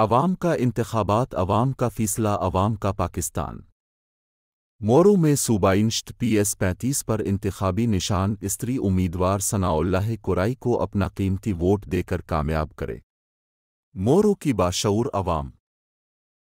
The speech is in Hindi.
अवाम का इंतबात अवाम का फीसला अवाम का पाकिस्तान मोरू में सूबाइंश्त पी एस पैंतीस पर इंतबी निशान स्त्री उम्मीदवार सनाउल्लाह कुराई को अपना कीमती वोट देकर कामयाब करे मोरू की बाशूर अवाम